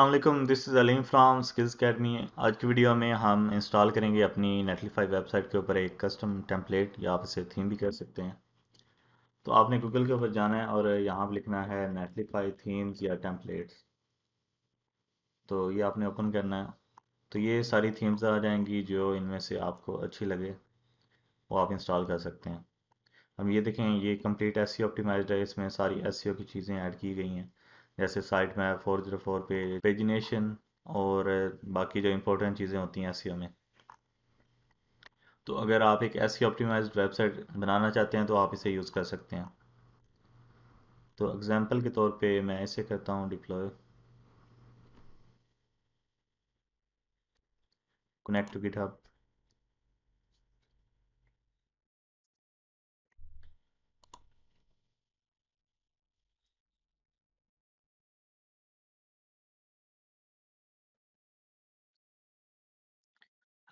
अल्लाम this is Aleem from skills academy आज की वीडियो में हम इंस्टॉल करेंगे अपनी नेटलीफाई वेबसाइट के ऊपर एक कस्टम टेम्पलेट या आप इसे थीम भी कर सकते हैं तो आपने गूगल के ऊपर जाना है और यहाँ पर लिखना है नेटलीफाई थीम्स या टेम्पलेट्स तो ये आपने ओपन करना है तो ये सारी थीम्स आ जाएंगी जो इनमें से आपको अच्छी लगे वो आप इंस्टॉल कर सकते हैं अब ये देखें ये कम्प्लीट एस सी ऑप्टीमाइज है इसमें सारी एस e की चीज़ें ऐड की गई हैं जैसे site map four zero four पे पेजिनेशन और बाकी जो इम्पोर्टेंट चीज़ें होती हैं एस e में तो अगर आप एक ऐसी ऑप्टिमाइज वेबसाइट बनाना चाहते हैं तो आप इसे यूज़ कर सकते हैं तो एग्जांपल के तौर पे मैं इसे करता हूँ डिप्लॉय कनेक्ट टू गिटहब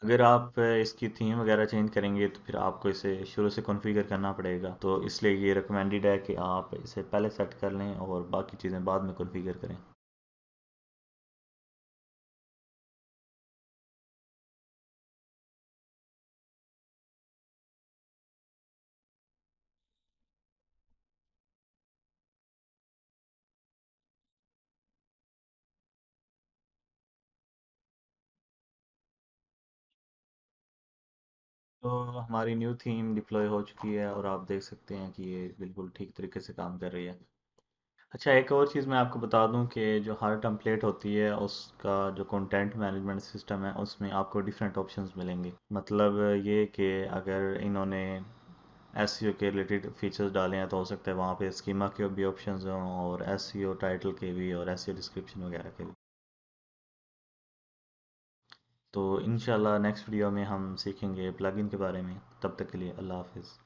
अगर आप इसकी थीम वगैरह चेंज करेंगे तो फिर आपको इसे शुरू से कॉन्फ़िगर करना पड़ेगा तो इसलिए ये रिकमेंडेड है कि आप इसे पहले सेट कर लें और बाकी चीज़ें बाद में कॉन्फ़िगर करें तो हमारी न्यू थीम डिप्लॉय हो चुकी है और आप देख सकते हैं कि ये बिल्कुल ठीक तरीके से काम कर रही है अच्छा एक और चीज़ मैं आपको बता दूं कि जो हर टम्पलेट होती है उसका जो कंटेंट मैनेजमेंट सिस्टम है उसमें आपको डिफरेंट ऑप्शंस मिलेंगे मतलब ये कि अगर इन्होंने एस e के रिलेटेड फीचर्स डाले हैं तो हो सकता है वहाँ पे स्कीमा के भी ऑप्शन हों और एस टाइटल e के भी और एस डिस्क्रिप्शन e वगैरह के भी तो इन नेक्स्ट वीडियो में हम सीखेंगे प्लगइन के बारे में तब तक के लिए अल्लाह हाफिज़